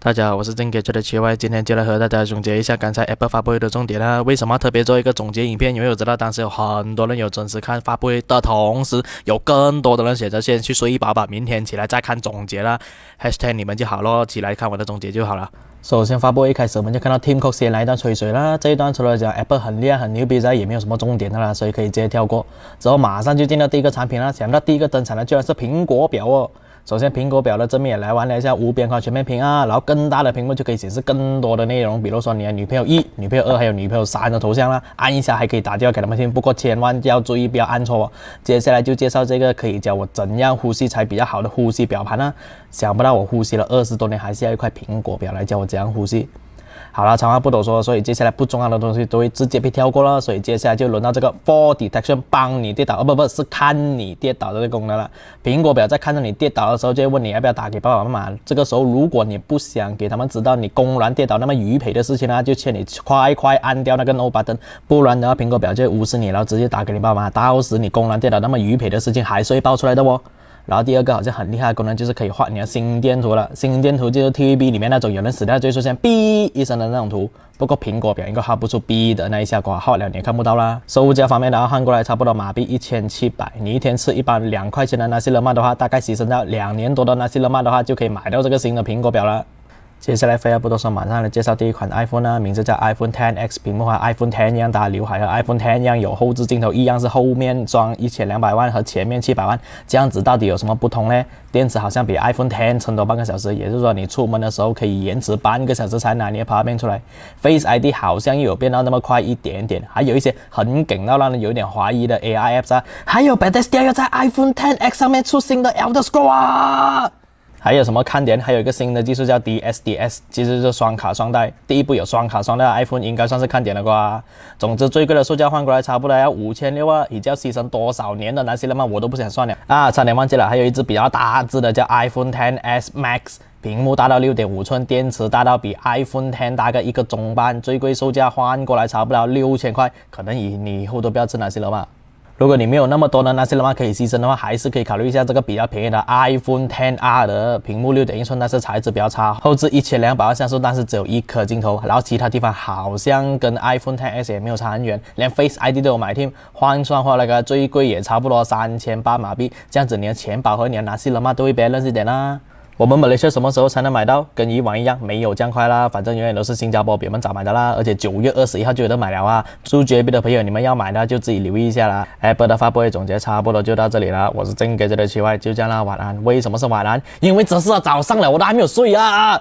大家好，我是正给圈的七歪，今天就来和大家总结一下刚才 Apple 发布会的重点了。为什么特别做一个总结影片？因为我知道当时有很多人有准时看发布会的同时，有更多的人选择先去睡一觉吧，明天起来再看总结啦。hashtag 你们就好咯，起来看我的总结就好了。首先发布会一开始，我们就看到 Tim Cook 先来一段吹水啦。这一段除了讲 Apple 很厉害、很牛逼之外，也没有什么重点的啦，所以可以直接跳过。之后马上就进到第一个产品啦，想不到第一个登场的居然是苹果表哦。首先，苹果表的正面也来玩了一下无边框全面屏啊，然后更大的屏幕就可以显示更多的内容，比如说你的女朋友一、女朋友二还有女朋友三的头像啦，按一下还可以打电话给他们听。不过千万要注意不要按错。接下来就介绍这个可以教我怎样呼吸才比较好的呼吸表盘呢？想不到我呼吸了二十多年，还是要一块苹果表来教我怎样呼吸。好了，长话不多说，所以接下来不重要的东西都会直接被跳过了。所以接下来就轮到这个 fall detection 帮你跌倒，哦不不，是看你跌倒的功能了。苹果表在看到你跌倒的时候，就会问你要不要打给爸爸妈妈。这个时候如果你不想给他们知道你公然跌倒那么愚赔的事情呢，就劝你快快按掉那个 no button，不然的话苹果表就无视你然后直接打给你爸妈。到时你公然跌倒那么愚赔的事情还是会爆出来的哦。然后第二个好像很厉害的功能就是可以画你的心电图了，心电图就是 TVB 里面那种有人死掉会出现哔一声的那种图。不过苹果表应该画不出哔的那一下挂号了，你也看不到啦。收物价方面的话，换过来差不多马币一千七百，你一天吃一般两块钱的拿西勒曼的话，大概牺牲到两年多的拿西勒曼的话，就可以买到这个新的苹果表了。接下来废话不多说，马上来介绍第一款 iPhone 呢，名字叫 iPhone 10X，屏幕和 iPhone 10一样大，刘海，和 iPhone 10一样有后置镜头，一样是后面装一千两百万和前面七百万，这样子到底有什么不同呢？电池好像比 iPhone 10撑多半个小时，也就是说你出门的时候可以延迟半个小时才拿捏旁边出来。Face ID 好像又有变到那么快一点点，还有一些很梗到让人有点怀疑的 AI App 啊，还有 Best a 要在 iPhone 10X 上面出新的 LDS c o 啊！还有什么看点？还有一个新的技术叫 DSDS，其实是双卡双待。第一部有双卡双待 iPhone 应该算是看点了吧。总之，最贵的售价换过来，差不多要五千六啊，你要牺牲多少年的那些了吗？我都不想算了啊！差点忘记了，还有一只比较大只的叫 iPhone 10s Max，屏幕大到六点五寸，电池大到比 iPhone ten 大个一个中班。最贵售价换过来，差不了六千块，可能以你以后都不要吃那些了吧。如果你没有那么多的那些的话，可以牺牲的话，还是可以考虑一下这个比较便宜的 iPhone 10R 的屏幕六点一寸，但是材质比较差，后置一千两百万像素，但是只有一颗镜头，然后其他地方好像跟 iPhone 10S 也没有差很远，连 Face ID 都有买进。换算话，那个最贵也差不多三千八马币，这样子你的钱包和你的拿些的话都会比较任性点啦。我们美西车什么时候才能买到？跟以往一样，没有这样快啦。反正永远都是新加坡比我们早买的啦。而且九月二十一号就有得买了啊！住 JB 的朋友，你们要买的就自己留意一下啦。Apple 的发布会总结差不多就到这里了。我是真给这里七外，就这样啦，晚安。为什么是晚安？因为这是早上了，我都还没有睡啊。